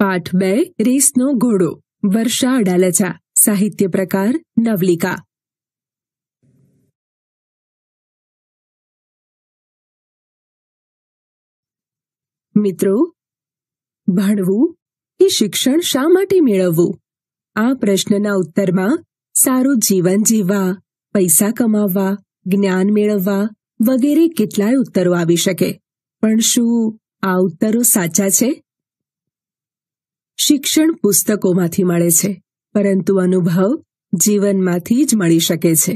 પાઠ બે રીસનો ઘોડો વર્ષા અડાલચા સાહિત્ય પ્રકાર નવલિકા મિત્રો ભણવું એ શિક્ષણ શા માટે મેળવવું આ પ્રશ્નના ઉત્તરમાં સારું જીવન જીવવા પૈસા કમાવવા જ્ઞાન મેળવવા વગેરે કેટલાય ઉત્તરો આવી શકે પણ શું આ ઉત્તરો સાચા છે શિક્ષણ પુસ્તકોમાંથી મળે છે પરંતુ અનુભવ જીવનમાંથી જ મળી શકે છે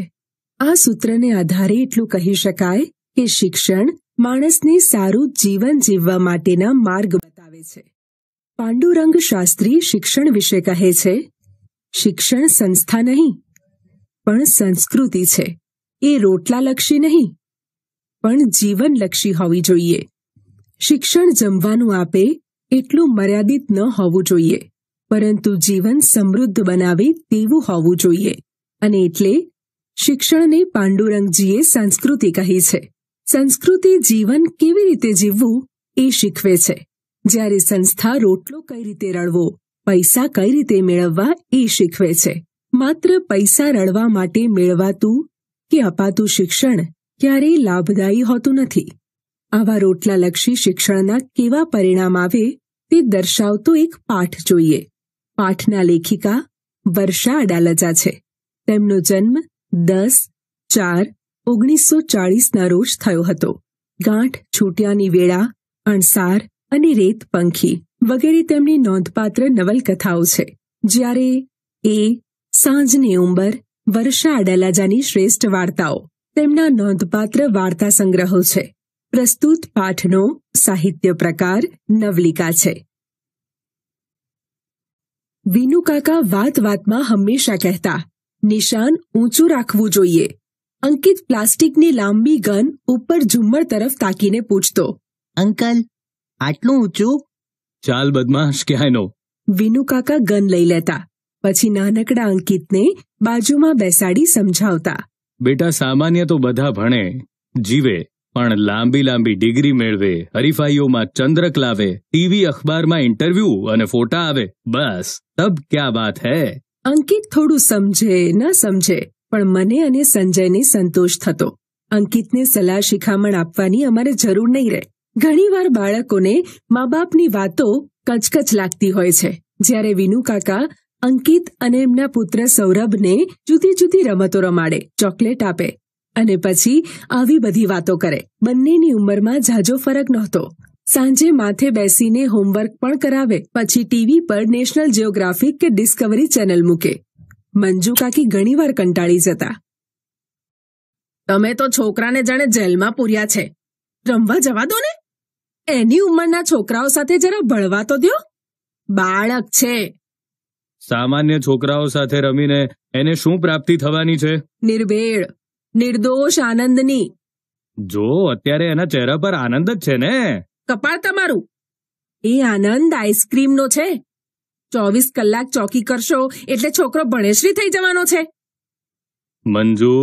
આ સૂત્રને આધારે એટલું કહી શકાય કે શિક્ષણ માણસને સારું જીવન જીવવા માટેના માર્ગ બતાવે છે પાંડુરંગ શાસ્ત્રી શિક્ષણ વિશે કહે છે શિક્ષણ સંસ્થા નહીં પણ સંસ્કૃતિ છે એ રોટલાલક્ષી નહીં પણ જીવનલક્ષી હોવી જોઈએ શિક્ષણ જમવાનું આપે એટલું મર્યાદિત ન હોવું જોઈએ પરંતુ જીવન સમૃદ્ધ બનાવે તેવું હોવું જોઈએ અને એટલે શિક્ષણને પાંડુરંગજીએ સંસ્કૃતિ કહી છે સંસ્કૃતિ જીવન કેવી રીતે જીવવું એ શીખવે છે જ્યારે સંસ્થા રોટલો કઈ રીતે રળવો પૈસા કઈ રીતે મેળવવા એ શીખવે છે માત્ર પૈસા રળવા માટે મેળવાતું કે અપાતું શિક્ષણ ક્યારેય લાભદાયી હોતું નથી આવા રોટલા લક્ષી શિક્ષણના કેવા પરિણામ આવે તે દર્શાવતો એક પાઠ જોઈએ પાઠના લેખિકા વર્ષા અડાલજા છે તેમનો જન્મ દસ ચાર ઓગણીસો ચાળીસના રોજ થયો હતો ગાંઠ છૂટ્યાની વેળા અણસાર અને રેત પંખી વગેરે તેમની નોંધપાત્ર નવલકથાઓ છે જ્યારે એ સાંજની ઉંબર વર્ષા અડાલાજાની શ્રેષ્ઠ વાર્તાઓ તેમના નોંધપાત્ર વાર્તા સંગ્રહો છે પ્રસ્તુત પાઠનો સાહિત્ય પ્રકાર નવલિકા છે વિનુકાકા વાત વાતમાં હંમેશા કહેતા નિશાન ઊંચું રાખવું જોઈએ અંકિત પ્લાસ્ટિકની લાંબી ગન ઉપર ઝુમ્મર તરફ તાકીને પૂછતો અંકલ આટલું ઊંચું ચાલ બદમાશ ક્યાંયનો વિનુ કાકા ગન લઈ લેતા પછી નાનકડા અંકિતને બાજુમાં બેસાડી સમજાવતા બેટા સામાન્ય તો બધા ભણે જીવે પણ લાંબી લાંબી ડિગ્રી મેળવે હરીફાઈઓમાં ચંદ્રક લાવે ટીવી અખબારમાં ઇન્ટરવ્યુ અને ફોટા આવે બસ તબ ક્યા વાત હે અંકિત થોડું સમજે ન સમજે પણ મને અને સંજયને સંતોષ થતો અંકિતને સલાહ શિખામણ આપવાની અમારે જરૂર નહીં રહે ઘણીવાર બાળકોને મા બાપની વાતો કચકચ લાગતી હોય છે જ્યારે વિનુ કાકા અંકિત અને એમના પુત્ર સૌરભને જુદી જુદી રમતો રમાડે ચોકલેટ આપે અને પછી આવી બધી વાતો કરે બંનેની ઉંમરમાં ઝાઝો ફરક નહોતો સાંજે માથે બેસીને હોમવર્ક પણ કરાવે પછી ટીવી પર નેશનલ જિયોગ્રાફિક કે ડિસ્કવરી ચેનલ મૂકે મંજુ કાકી ઘણીવાર કંટાળી જતા તમે તો છોકરાને જાણે જેલમાં પૂર્યા છે રમવા જવા દો ને એની ઉંમરના છોકરાઓ સાથે જરા ભળવા તો દો બાળક છે સામાન્ય છોકરાઓ સાથે રમીને એને શું પ્રાપ્તિ થવાની છે નિર્ભેળ નિર્દોષ આનંદની જો અત્યારે એના ચહેરા પર આનંદ જ છે ને કપાળ તમારું એ આનંદ આઈસ્ક્રીમનો છે ચોવીસ કલાક ચોકી કરશો એટલે છોકરો ભણેશ્રી થઈ જવાનો છે મંજુ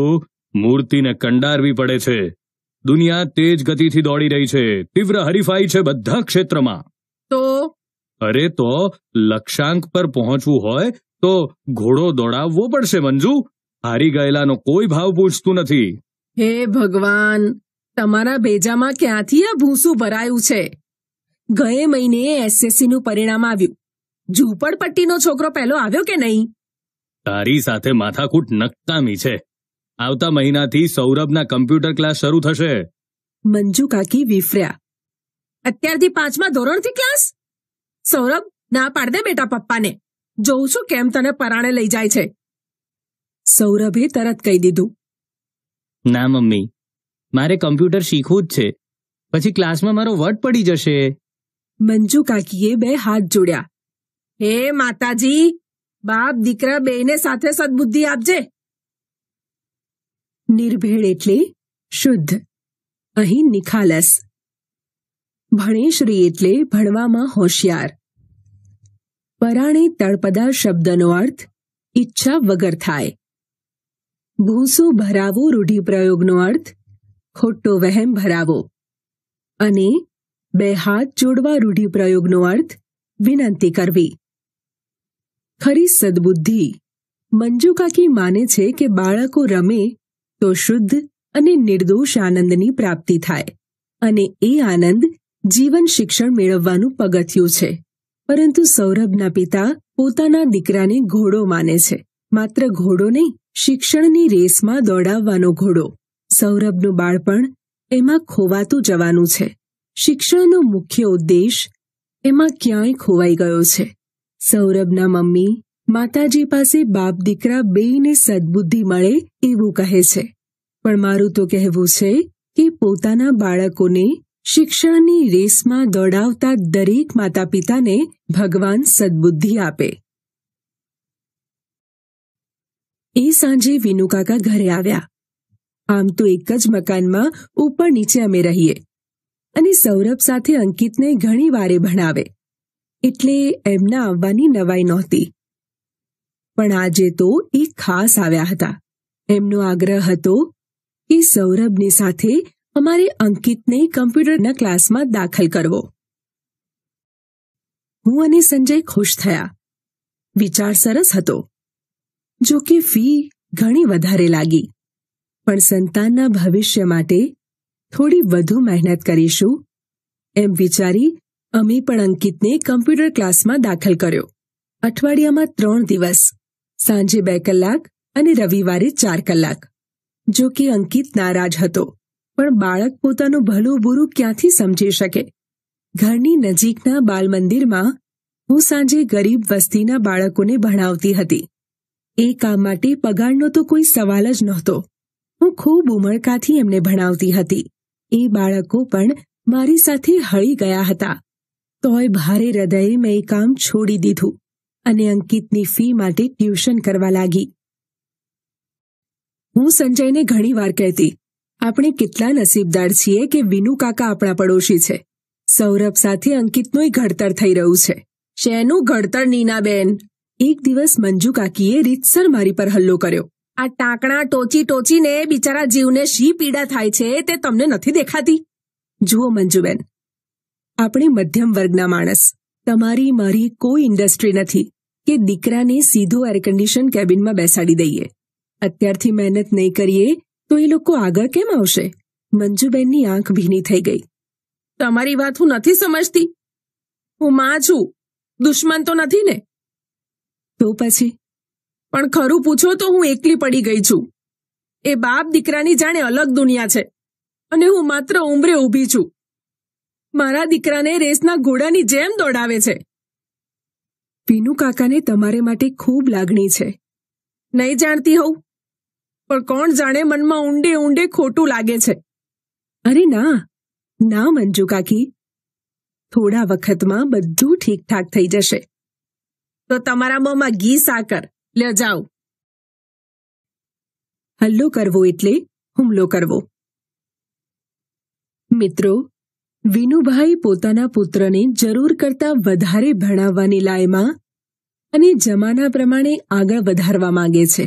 મૂર્તિને કંડારવી પડે છે દુનિયા તેજ ગતિથી દોડી રહી છે તીવ્ર હરીફાઈ છે બધા ક્ષેત્રમાં તો અરે તો લક્ષ્યાંક પર પહોંચવું હોય તો ઘોડો દોડાવવો પડશે મંજુ હારી ગયેલાનો કોઈ ભાવ પૂછતું નથી હે ભગવાન તમારા ભેજામાં ક્યાંથી આ ભૂસું ભરાયું છે ગયે મહિને એસએસસી નું પરિણામ આવ્યું ઝૂંપડપટ્ટીનો છોકરો પહેલો આવ્યો કે નહીં તારી સાથે માથાકૂટ નક્કામી છે આવતા મહિનાથી સૌરભના કમ્પ્યુટર ક્લાસ શરૂ થશે મંજુ કાકી વિફર્યા અત્યારથી પાંચમા ધોરણથી ક્લાસ સૌરભ ના પાડ દે બેટા પપ્પાને જોઉં છું કેમ તને પરાણે લઈ જાય છે સૌરભે તરત કહી દીધું ના મમ્મી મારે કમ્પ્યુટર શીખવું જ છે પછી ક્લાસમાં મારો વટ પડી જશે મંજુ કાકીએ બે હાથ જોડ્યા હે માતાજી બાપ દીકરા બેને સાથે સદબુદ્ધિ આપજે નિર્ભેળ એટલે શુદ્ધ અહીં નિખાલસ ભણેશ્રી એટલે ભણવામાં હોશિયાર પરાણે તળપદા શબ્દનો અર્થ ઈચ્છા વગર થાય ભૂસો ભરાવો રૂઢિપ્રયોગનો અર્થ ખોટો વહેમ ભરાવો અને બે હાથ જોડવા રૂઢિપ્રયોગનો અર્થ વિનંતી કરવી ખરી સદબુદ્ધિ મંજુકાકી માને છે કે બાળકો રમે તો શુદ્ધ અને નિર્દોષ આનંદની પ્રાપ્તિ થાય અને એ આનંદ જીવન શિક્ષણ મેળવવાનું પગથિયું છે પરંતુ સૌરભના પિતા પોતાના દીકરાને ઘોડો માને છે માત્ર ઘોડો નહીં શિક્ષણની રેસમાં દોડાવવાનો ઘોડો સૌરભનું બાળપણ એમાં ખોવાતું જવાનું છે શિક્ષણનો મુખ્ય ઉદ્દેશ એમાં ક્યાંય ખોવાઈ ગયો છે સૌરભના મમ્મી માતાજી પાસે બાપ દીકરા બેયને સદબુદ્ધિ મળે એવું કહે છે પણ મારું તો કહેવું છે કે પોતાના બાળકોને શિક્ષણની રેસમાં દોડાવતા દરેક માતા પિતાને ભગવાન સદબુદ્ધિ આપે એ સાંજે વિનુકાકા ઘરે આવ્યા આમ તો એક જ મકાનમાં ઉપર નીચે અમે રહીએ અને સૌરભ સાથે અંકિતને ઘણી વારે ભણાવે એટલે એમના આવવાની નવાઈ નહોતી પણ આજે તો એ ખાસ આવ્યા હતા એમનો આગ્રહ હતો કે સૌરભની સાથે અમારે અંકિતને કમ્પ્યુટરના ક્લાસમાં દાખલ કરવો હું અને સંજય ખુશ થયા વિચાર સરસ હતો જો કે ફી ઘણી વધારે લાગી પણ સંતાનના ભવિષ્ય માટે થોડી વધુ મહેનત કરીશું એમ વિચારી અમે પણ અંકિતને કમ્પ્યુટર ક્લાસમાં દાખલ કર્યો અઠવાડિયામાં ત્રણ દિવસ સાંજે બે કલાક અને રવિવારે ચાર કલાક જો કે અંકિત નારાજ હતો પણ બાળક પોતાનું ભલું બુરું ક્યાંથી સમજી શકે ઘરની નજીકના બાલમંદિરમાં હું સાંજે ગરીબ વસ્તીના બાળકોને ભણાવતી હતી એ કામ માટે પગારનો તો કોઈ સવાલ જ નહોતો હું ખૂબ ઉમળકાથી એમને ભણાવતી હતી એ બાળકો પણ મારી સાથે હળી ગયા હતા તોય ભારે હૃદયે મેં એ કામ છોડી દીધું અને અંકિતની ફી માટે ટ્યુશન કરવા લાગી હું સંજયને ઘણીવાર કહેતી આપણે કેટલા નસીબદાર છીએ કે વિનુ કાકા આપણા પડોશી છે સૌરભ સાથે અંકિતનું ઘડતર થઈ રહ્યું છે શેનું ઘડતર નીનાબેન એક દિવસ મંજુ કાકીએ રીતસર મારી પર હલ્લો કર્યો આ ટાંકણા ટોચી ટોચીને બિચારા જીવને શી પીડા થાય છે તે તમને નથી દેખાતી જુઓ મંજુબેન આપણે મધ્યમ વર્ગના માણસ તમારી મારી કોઈ ઇન્ડસ્ટ્રી નથી કે દીકરાને સીધો એર કન્ડિશન કેબિનમાં બેસાડી દઈએ અત્યારથી મહેનત નહીં કરીએ તો એ લોકો આગળ કેમ આવશે મંજુબેનની આંખ ભીની થઈ ગઈ તમારી વાત હું નથી સમજતી હું માં છું દુશ્મન તો નથી ને તો પછી પણ ખરું પૂછો તો હું એકલી પડી ગઈ છું એ બાપ દીકરાની જાણે અલગ દુનિયા છે અને હું માત્ર ઉંમરે ઊભી છું મારા દીકરાને રેસના ઘોડાની જેમ દોડાવે છે પીનુ કાકાને તમારે માટે ખૂબ લાગણી છે નહીં જાણતી હોઉં પણ કોણ જાણે મનમાં ઊંડે ઊંડે ખોટું લાગે છે અરે ના ના મંજુ કાકી થોડા વખતમાં બધું ઠીકઠાક થઈ જશે તો તમારા મોંમાં ઘી સાકર લ્યો જાઓ હલ્લો કરવો એટલે હુમલો કરવો મિત્રો વિનુભાઈ પોતાના પુત્રને જરૂર કરતા વધારે ભણાવવાની લાયમાં અને જમાના પ્રમાણે આગળ વધારવા માંગે છે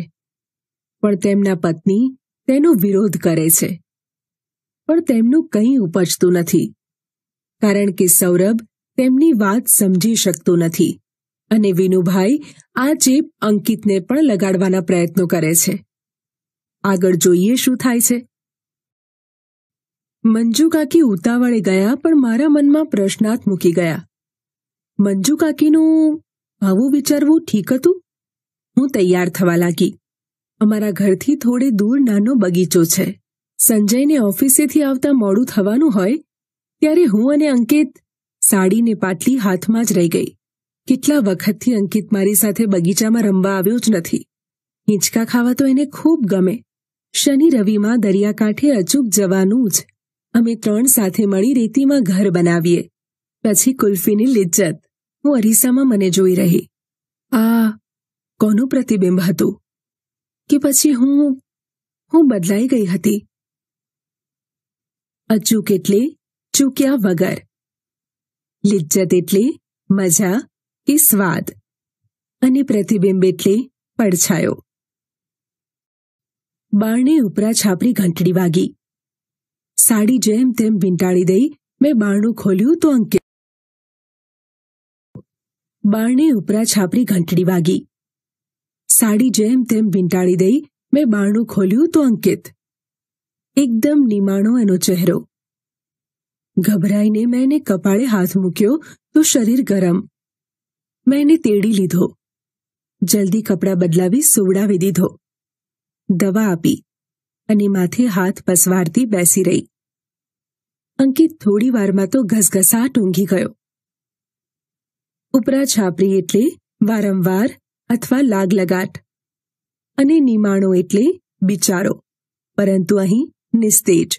પણ તેમના પત્ની તેનો વિરોધ કરે છે પણ તેમનું કંઈ ઉપજતું નથી કારણ કે સૌરભ તેમની વાત સમજી શકતો નથી અને વિનુભાઈ આ ચેપ અંકિતને પણ લગાડવાના પ્રયત્નો કરે છે આગળ જોઈએ શું થાય છે મંજુ કાકી ઉતાવળે ગયા પણ મારા મનમાં પ્રશ્નાર્થ મૂકી ગયા મંજુ કાકીનું આવું વિચારવું ઠીક હતું હું તૈયાર થવા લાગી અમારા ઘરથી થોડે દૂર નાનો બગીચો છે સંજયને ઓફિસેથી આવતા મોડું થવાનું હોય ત્યારે હું અને અંકિત સાડીને પાટલી હાથમાં જ રહી ગઈ કેટલા વખતથી અંકિત મારી સાથે બગીચામાં રમવા આવ્યો જ નથી હિંચકા ખાવા તો એને ખૂબ ગમે શનિ રવિમાં દરિયાકાંઠે અચૂક જવાનું જ અમે ત્રણ સાથે મળી રેતીમાં ઘર બનાવીએ પછી કુલ્ફીની લિજ્જત હું અરીસામાં મને જોઈ રહી આ કોનું પ્રતિબિંબ હતું કે પછી હું હું બદલાઈ ગઈ હતી અચૂક એટલે ચૂક્યા વગર લિજ્જત એટલે મજા કે સ્વાદ અને પ્રતિબિંબ એટલે પડછાયો બારણે ઉપરા છાપરી ઘંટડી વાગી સાડી જેમ તેમ વીંટાળી દઈ મેં બારણું ખોલ્યું તો અંકે બારણે ઉપરા છાપરી ઘંટડી વાગી સાડી જેમ તેમ વીંટાળી દઈ મેં બારણું ખોલ્યું તો અંકિત એકદમ નિમાણો એનો ચહેરો ગભરાઈને મેં એને કપાળે હાથ મૂક્યો તો શરીર ગરમ મેં એને તેડી લીધો જલ્દી કપડાં બદલાવી સુવડાવી દીધો દવા આપી અને માથે હાથ પસવારતી બેસી રહી અંકિત થોડી વારમાં તો ઘસઘસાટ ઊંઘી ગયો ઉપરા છાપરી એટલે વારંવાર અથવા લાગ લગાટ અને નિમાણો એટલે બિચારો પરંતુ અહીં નિસ્તેજ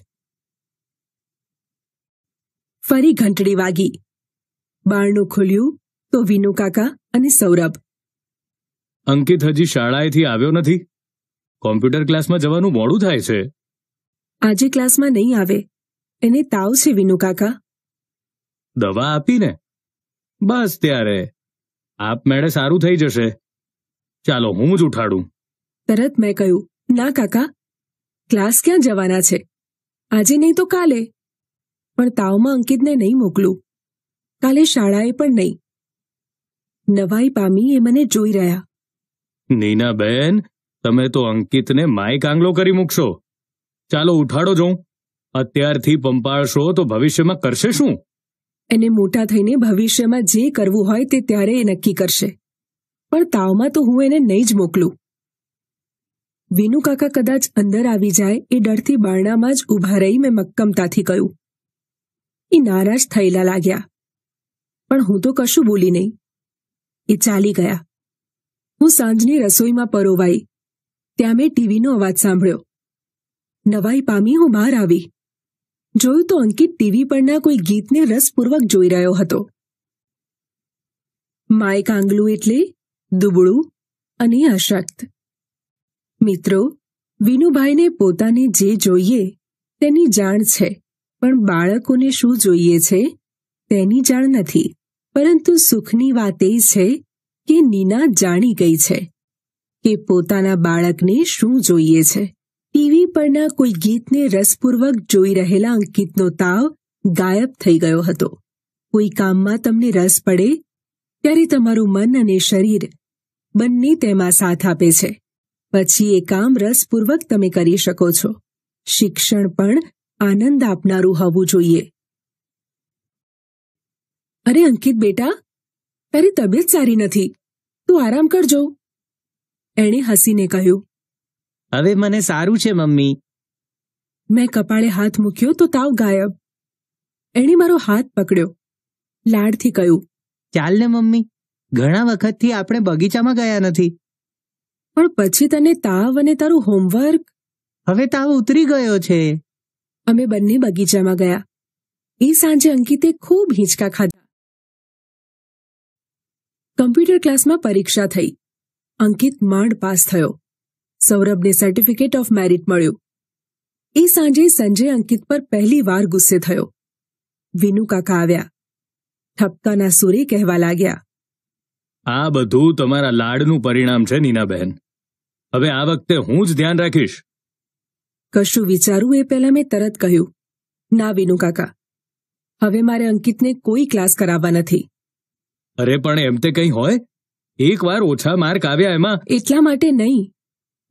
ફરી ઘંટડી વાગી બારણું ખુલ્યું તો વિનુ કાકા અને સૌરભ અંકિત હજી શાળાએથી આવ્યો નથી કોમ્પ્યુટર ક્લાસમાં જવાનું મોડું થાય છે આજે ક્લાસમાં નહીં આવે એને તાવ છે વિનુ કાકા દવા આપીને બસ ત્યારે આપ મેળે સારું થઈ જશે ચાલો હું જ ઉઠાડું તરત મેં કહ્યું ના કાકા ક્લાસ ક્યાં જવાના છે આજે નહીં તો કાલે પણ તાવમાં અંકિતને નહીં મોકલું કાલે શાળાએ પણ નહીં નવાઈ પામી એ મને જોઈ રહ્યા નીના બેન તમે તો અંકિતને માઇક આંગલો કરી મૂકશો ચાલો ઉઠાડો જોઉં અત્યારથી પંપાળશો તો ભવિષ્યમાં કરશે શું એને મોટા થઈને ભવિષ્યમાં જે કરવું હોય તે ત્યારે એ નક્કી કરશે પણ તાવમાં તો હું એને નહીં જ મોકલું વિનુકાકા કદાચ અંદર આવી જાય એ ડરથી બારણામાં જ ઊભા રહી મેં મક્કમતાથી કહ્યું એ નારાજ થયેલા લાગ્યા પણ હું તો કશું બોલી નહીં એ ચાલી ગયા હું સાંજની રસોઈમાં પરોવાઈ ત્યાં મેં ટીવીનો અવાજ સાંભળ્યો નવાઈ પામી હું બહાર આવી જોયું તો અંકિત ટીવી પરના કોઈ ગીતને રસપૂર્વક જોઈ રહ્યો હતો માય કાંગલું એટલે દુબળું અને અશક્ત મિત્રો વિનુભાઈને પોતાને જે જોઈએ તેની જાણ છે પણ બાળકોને શું જોઈએ છે તેની જાણ નથી પરંતુ સુખની વાત એ છે કે નીના જાણી ગઈ છે કે પોતાના બાળકને શું જોઈએ છે ટીવી પરના કોઈ ગીતને રસપૂર્વક જોઈ રહેલા અંકિતનો તાવ ગાયબ થઈ ગયો હતો કોઈ કામમાં તમને રસ પડે ત્યારે તમારું મન અને શરીર બંને તેમાં સાથ આપે છે પછી એ કામ રસપૂર્વક તમે કરી શકો છો શિક્ષણ પણ આનંદ આપનારું હોવું જોઈએ અરે અંકિત બેટા તારી તબિયત સારી નથી તું આરામ કરજો એણે હસીને કહ્યું હવે મને સારું છે મમ્મી મેં કપાળે હાથ મૂક્યો તો તાવ ગાયબ એણે મારો હાથ પકડ્યો લાડથી કહ્યું ચાલ ને મમ્મી ઘણા વખતથી આપણે બગીચામાં ગયા નથી પણ પછી તને તાવ અને તારું હોમવર્ક હવે તાવ ઉતરી ગયો છે અમે બંને બગીચામાં ગયા એ સાંજે અંકિતે ખૂબ હિંચકા ખાધા કમ્પ્યુટર ક્લાસમાં પરીક્ષા થઈ અંકિત માંડ પાસ થયો સૌરભને સર્ટિફિકેટ ઓફ મેરિટ મળ્યું એ સાંજે સંજય અંકિત પર પહેલી વાર ગુસ્સે થયો વિનુ કાકા આવ્યા ઠપકાના સૂરે કહેવા લાગ્યા આ બધું તમારા લાડનું પરિણામ છે નીનાબહેન હવે આ વખતે હું જ ધ્યાન રાખીશ કશું વિચારું એ પહેલા મેં તરત કહ્યું ના વિનુ કાકા હવે મારે અંકિતને કોઈ ક્લાસ કરાવવા નથી અરે પણ એમ તે કંઈ હોય એકવાર ઓછા માર્ક આવ્યા એમાં એટલા માટે નહીં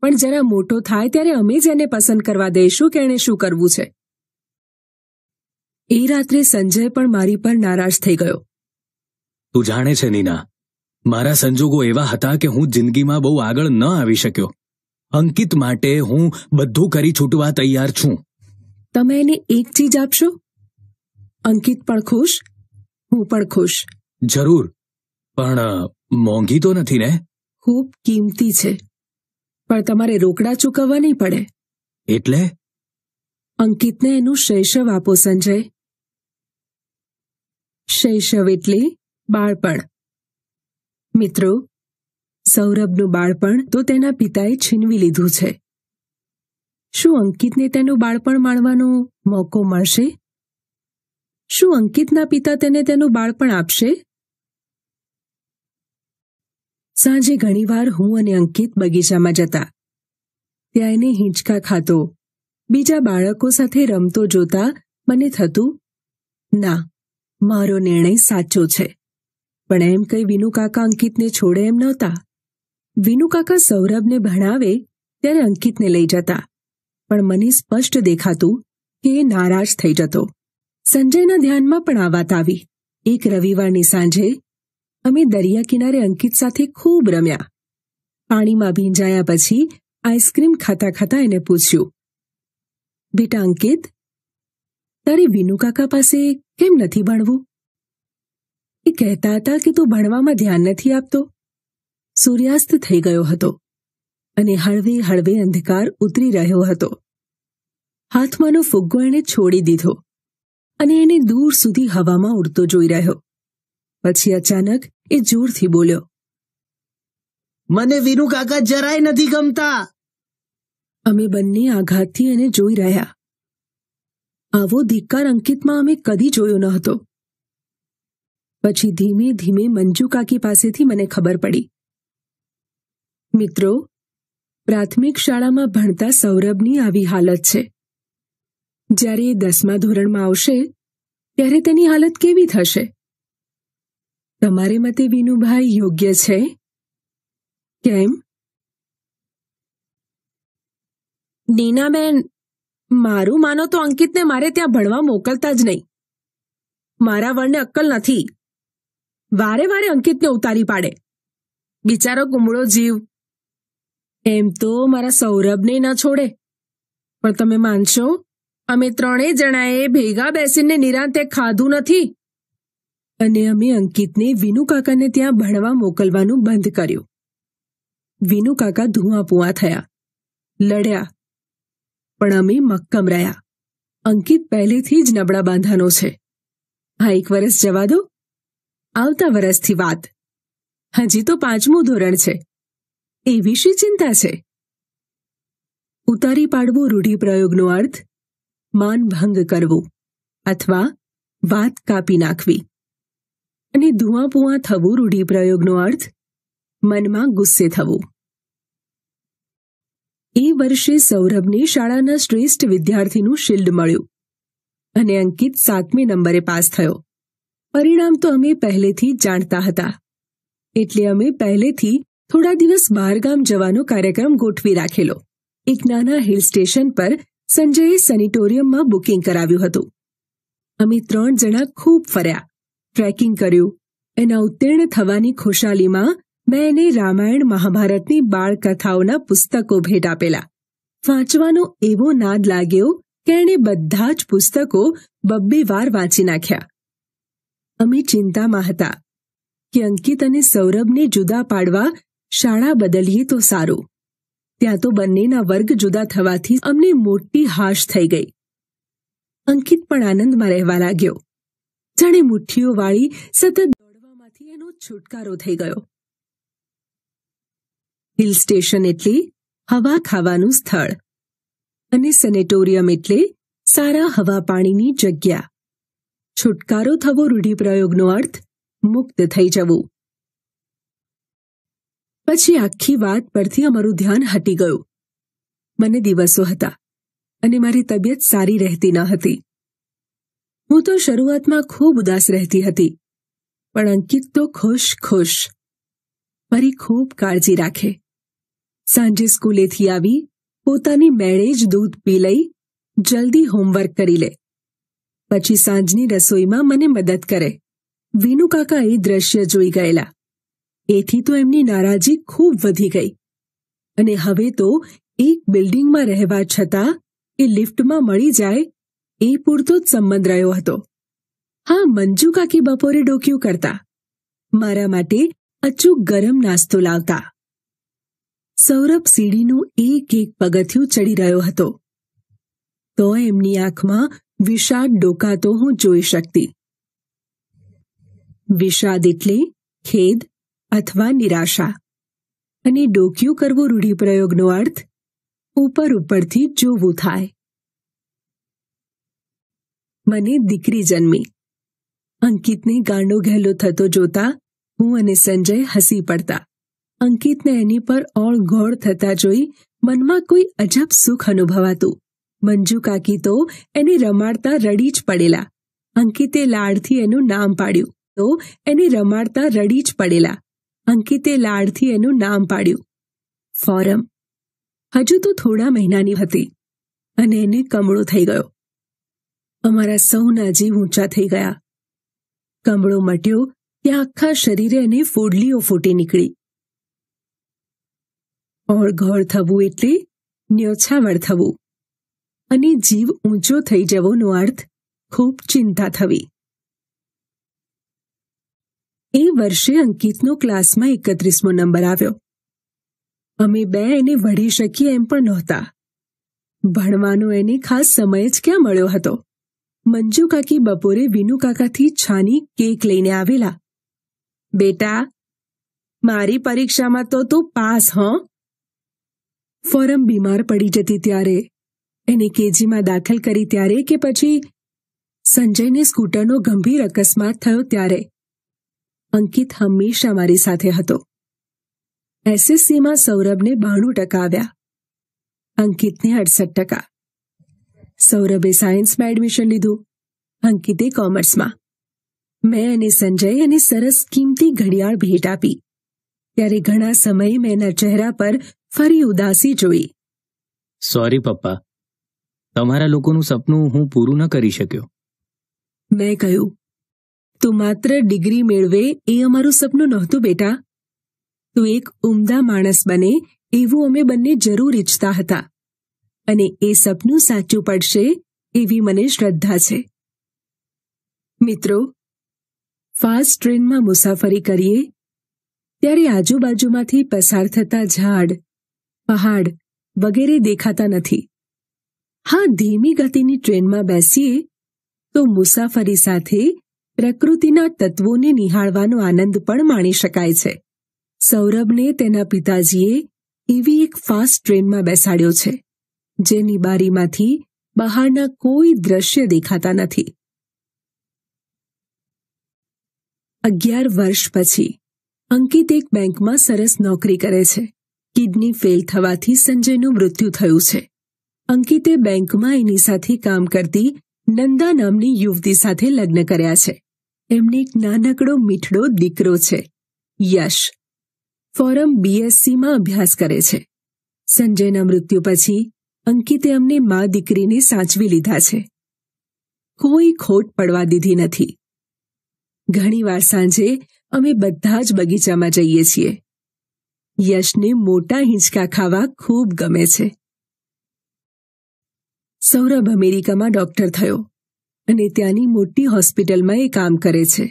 પણ જરા મોટો થાય ત્યારે અમે જ એને પસંદ કરવા દઈશું કે એણે શું કરવું છે એ રાત્રે સંજય પણ મારી પર નારાજ થઈ ગયો તું જાણે છે નીના મારા સંજોગો એવા હતા કે હું જિંદગીમાં બહુ આગળ ન આવી શક્યો અંકિત માટે હું બધું કરી છૂટવા તૈયાર છું તમે એને એક ચીજ આપશો અંકિત પણ ખુશ હું પણ ખુશ જરૂર પણ મોંઘી તો નથી ને ખૂબ કિંમતી છે પણ તમારે રોકડા ચૂકવવા નહીં પડે એટલે અંકિતને એનું શૈશવ આપો સંજય શૈશવ એટલે બાળપણ મિત્રો સૌરભનું બાળપણ તો તેના પિતાએ છીનવી લીધું છે શું અંકિતને તેનું બાળપણ માણવાનો મોકો મળશે શું અંકિતના પિતા તેને તેનું બાળપણ આપશે સાંજે ઘણીવાર હું અને અંકિત બગીચામાં જતા ત્યાં એને હિંચકા ખાતો બીજા બાળકો સાથે રમતો જોતા મને થતું ના મારો નિર્ણય સાચો છે પણ એમ કંઈ વિનુકાકા અંકિતને છોડે એમ નહોતા વિનુકાકા સૌરભને ભણાવે ત્યારે અંકિતને લઈ જતા પણ મને સ્પષ્ટ દેખાતું કે એ નારાજ થઈ જતો સંજયના ધ્યાનમાં પણ આ વાત આવી એક રવિવારની સાંજે અમે દરિયા કિનારે અંકિત સાથે ખૂબ રમ્યા પાણીમાં ભીંજાયા પછી આઈસ્ક્રીમ ખાતા ખાતા એને પૂછ્યું બેટા અંકિત તારે વિનુકાકા પાસે કેમ નથી ભણવું એ કહેતા હતા કે તું ભણવામાં ધ્યાન નથી આપતો સૂર્યાસ્ત થઈ ગયો હતો અને હળવે હળવે અંધકાર ઉતરી રહ્યો હતો હાથમાંનો ફુગ્ગો એણે છોડી દીધો અને એને દૂર સુધી હવામાં ઉડતો જોઈ રહ્યો પછી અચાનક એ જોરથી બોલ્યો મને વિનુ કાકા જરાય નથી ગમતા અમે બંને આઘાતથી એને જોઈ રહ્યા આવો ધિક્કાર અંકિતમાં અમે કદી જોયો ન હતો પછી ધીમે ધીમે મંજુ કાકી પાસેથી મને ખબર પડી મિત્રો પ્રાથમિક શાળામાં ભણતા સૌરભની આવી હાલત છે જ્યારે એ દસમા ધોરણમાં આવશે ત્યારે તેની હાલત કેવી થશે તમારે મતે વિનુભાઈ યોગ્ય છે કેમ નીનાબેન મારું માનો તો અંકિતને મારે ત્યાં ભણવા મોકલતા જ નહીં મારા વળને અક્કલ નથી વારે વારે અંકિતને ઉતારી પાડે બિચારો કુમળો જીવ એમ તો મારા સૌરભને ન છોડે પણ તમે માનશો અમે ત્રણેય જણાએ ભેગા બેસીને નિરાંતે ખાધું નથી અને અમે અંકિતને વિનુકાકાને ત્યાં ભણવા મોકલવાનું બંધ કર્યું વિનુકાકા ધુઆપુઆ થયા લડ્યા પણ અમે મક્કમ રહ્યા અંકિત પહેલેથી જ નબળા બાંધાનો છે હા એક વરસ જવા દો આવતા વરસથી વાત હજી તો પાંચમું ધોરણ છે એ વિશે ચિંતા છે ઉતારી પાડવો રૂઢિપ્રયોગનો અર્થ માનભંગ કરવો અથવા વાત કાપી નાખવી અને ધુઆપુઆ થવું રૂઢિપ્રયોગનો અર્થ મનમાં ગુસ્સે થવું એ વર્ષે સૌરભને શાળાના શ્રેષ્ઠ વિદ્યાર્થીનું શિલ્ડ મળ્યું અને અંકિત સાતમી નંબરે પાસ થયો પરિણામ તો અમે પહેલેથી જાણતા હતા એટલે અમે પહેલેથી થોડા દિવસ બહારગામ જવાનો કાર્યક્રમ ગોઠવી રાખેલો એક નાના હિલ સ્ટેશન પર સંજયે સેનિટોરિયમમાં બુકિંગ કરાવ્યું હતું અમે ત્રણ જણા ખૂબ ફર્યા ટ્રેકિંગ કર્યું એના ઉત્તીર્ણ થવાની ખુશાલીમાં મેં એને રામાયણ મહાભારતની બાળકથાઓના પુસ્તકો ભેટ આપેલા વાંચવાનો એવો નાદ લાગ્યો કે એણે બધા જ પુસ્તકો બબ્બે વાર વાંચી નાખ્યા અમે ચિંતામાં હતા કે અંકિત અને સૌરભને જુદા પાડવા શાળા બદલીએ તો સારું ત્યાં તો બંનેના વર્ગ જુદા થવાથી અમને મોટી હાશ થઈ ગઈ અંકિત પણ આનંદમાં રહેવા લાગ્યો જાણે મુઠ્ઠીઓ વાળી સતત દોડવામાંથી એનો છુટકારો થઈ ગયો હિલ સ્ટેશન એટલે હવા ખાવાનું સ્થળ અને સેનેટોરિયમ એટલે સારા હવા પાણીની જગ્યા છુટકારો થવો રૂઢિપ્રયોગનો અર્થ મુક્ત થઈ જવું પછી આખી વાત પરથી અમારું ધ્યાન હટી ગયું મને દિવસો હતા અને મારી તબિયત સારી રહેતી ન હતી હું તો શરૂઆતમાં ખૂબ ઉદાસ રહેતી હતી પણ અંકિત તો ખુશ ખુશ મારી ખૂબ કાળજી રાખે સાંજે સ્કૂલેથી આવી પોતાની મેળે જ દૂધ પી લઈ જલ્દી હોમવર્ક કરી લે પછી સાંજની રસોઈમાં મને મદદ કરે વિનુકાકા એ દ્રશ્ય જોઈ ગયેલા એથી તો એમની નારાજી ખૂબ વધી ગઈ અને હવે તો એક બિલ્ડિંગમાં રહેવા છતાં એ લિફ્ટમાં મળી જાય એ પૂરતો જ સંબંધ રહ્યો હતો હા મંજુ કાકી બપોરે ડોક્યું કરતા મારા માટે અચૂક ગરમ નાસ્તો લાવતા સૌરભ સીડીનું એક એક પગથિયું ચડી રહ્યો હતો તો એમની આંખમાં વિષાદ ડોકાતો હું જોઈ શકતી વિષાદ એટલે ખેદ અથવા નિરાશા અને ડોક્યું કરવું રૂઢિપ્રયોગનો અર્થ ઉપર ઉપરથી જોવું થાય મને દીકરી જન્મી અંકિતને ગાંડો ઘેલો થતો જોતા હું અને સંજય હસી પડતા અંકિતને એની પર ઓળગોળ થતા જોઈ મનમાં કોઈ અજબ સુખ અનુભવાતું મંજુ કાકી તો એને રમાડતા રડી જ પડેલા અંકિતે લાડથી એનું નામ પાડ્યું તો એને રમાડતા રડી જ પડેલા અંકિતે લાડથી એનું નામ પાડ્યું ફોરમ હજુ તો થોડા મહિનાની હતી અને એને કમળો થઈ ગયો અમારા સૌના જીવ ઊંચા થઈ ગયા કમળો મટ્યો કે આખા શરીરે એની ફોડલીઓ ફૂટી નીકળી ઓળઘોળ થવું એટલે ન્યોછાવળ થવું અને જીવ ઊંચો થઈ જવોનો અર્થ ખૂબ ચિંતા થવી એ વર્ષે અંકિતનો ક્લાસમાં એકત્રીસમો નંબર આવ્યો અમે બે એને વઢી શકીએ એમ પણ નહોતા ભણવાનો એને ખાસ સમય જ ક્યાં મળ્યો હતો મંજુ કાકી બપોરે વિનુકાકાથી છાની કેક લઈને આવેલા બેટા મારી પરીક્ષામાં તો તું પાસ હ ફોરમ બીમાર પડી જતી ત્યારે એને કેજીમાં દાખલ કરી ત્યારે કે પછી સંજયને સ્કૂટરનો ગંભીર અકસ્માત થયો ત્યારે અંકિત હંમેશા મારી સાથે હતો એસએસસીમાં સૌરભને બાણું ટકા આવ્યા અંકિતને અડસઠ ટકા સૌરભે સાયન્સમાં એડમિશન લીધું અંકિતે કોમર્સમાં મેં અને સંજય અને સરસ કિંમતી ઘડિયાળ ભેટ આપી ત્યારે ઘણા સમયે મેં એના ચહેરા પર ફરી ઉદાસી જોઈ સોરી પપ્પા તમારા લોકોનું સપનું હું પૂરું ન કરી શક્યો મેં કહ્યું તું માત્ર ડિગ્રી મેળવે એ અમારું સપનું નહોતું બેટા તું એક ઉમદા માણસ બને એવું અમે બંને જરૂર ઈચ્છતા હતા અને એ સપનું સાચું પડશે એવી મને શ્રદ્ધા છે મિત્રો ફાસ્ટ ટ્રેનમાં મુસાફરી કરીએ ત્યારે આજુબાજુમાંથી પસાર થતા ઝાડ પહાડ વગેરે દેખાતા નથી હા ધીમી ગતિની ટ્રેનમાં બેસીએ તો મુસાફરી સાથે પ્રકૃતિના તત્વોને નિહાળવાનો આનંદ પણ માણી શકાય છે સૌરભને તેના પિતાજીએ એવી એક ફાસ્ટ ટ્રેનમાં બેસાડ્યો છે જેની બારીમાંથી બહારના કોઈ દ્રશ્ય દેખાતા નથી અગિયાર વર્ષ પછી અંકિત એક બેંકમાં સરસ નોકરી કરે છે કિડની ફેલ થવાથી સંજયનું મૃત્યુ થયું છે અંકિતે બેંકમાં એની સાથે કામ કરતી નંદા નામની યુવતી સાથે લગ્ન કર્યા છે એમને એક નાનકડો મીઠડો દીકરો છે યશ ફોરમ બીએસસીમાં અભ્યાસ કરે છે સંજયના મૃત્યુ પછી અંકિતે અમને મા દીકરીને સાચવી લીધા છે કોઈ ખોટ પડવા દીધી નથી ઘણીવાર સાંજે અમે બધા જ બગીચામાં જઈએ છીએ યશને મોટા હિંચકા ખાવા ખૂબ ગમે છે સૌરભ અમેરિકામાં ડોક્ટર થયો અને ત્યાંની મોટી હોસ્પિટલમાં એ કામ કરે છે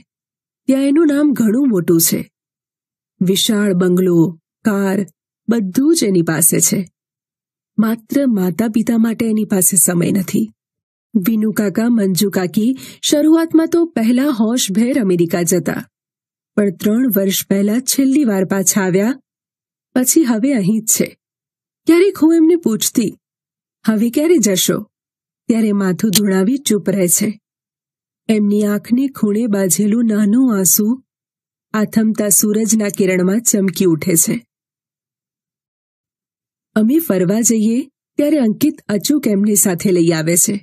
ત્યાં એનું નામ ઘણું મોટું છે વિશાળ બંગલો કાર બધું જ એની પાસે છે માત્ર માતા પિતા માટે એની પાસે સમય નથી વિનુકાકા મંજુકાકી શરૂઆતમાં તો પહેલા હોશભેર અમેરિકા જતા પણ ત્રણ વર્ષ પહેલા છેલ્લી વાર પાછા આવ્યા પછી હવે અહીં જ છે ક્યારેક હું એમને પૂછતી હવે ક્યારે જશો ત્યારે માથું ધૂણાવી ચૂપ રહે છે એમની આંખને ખૂણે બાજેલું નાનું આંસુ આથમતા સૂરજના કિરણમાં ચમકી ઉઠે છે અમે ફરવા જઈએ ત્યારે અંકિત અચૂક એમની સાથે લઈ આવે છે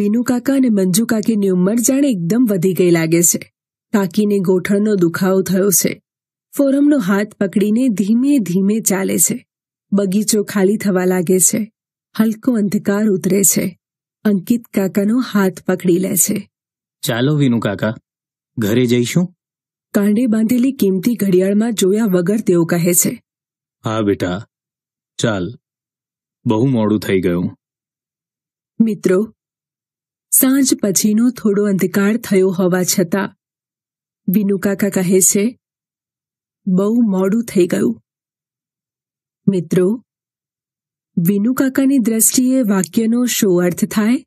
વિનુકાકા અને મંજુ કાકીની ઉંમર જાણે એકદમ વધી ગઈ લાગે છે કાકીને ગોઠણનો દુખાવો થયો છે ફોરમનો હાથ પકડીને ધીમે ધીમે ચાલે છે બગીચો ખાલી થવા લાગે છે હલકો અંધકાર ઉતરે છે અંકિત કાકાનો હાથ પકડી લે છે ચાલો વિનુકાકા ઘરે જઈશું કાંડે બાંધેલી કિંમતી ઘડિયાળમાં જોયા વગર તેઓ કહે છે હા બેટા ચાલ બહુ મોડું થઈ ગયું મિત્રો સાંજ પછીનો થોડો અંધકાર થયો હોવા છતાં વિનુકાકા કહે છે બહુ મોડું થઈ ગયું મિત્રો વિનુકાકાની દ્રષ્ટિએ વાક્યનો શું અર્થ થાય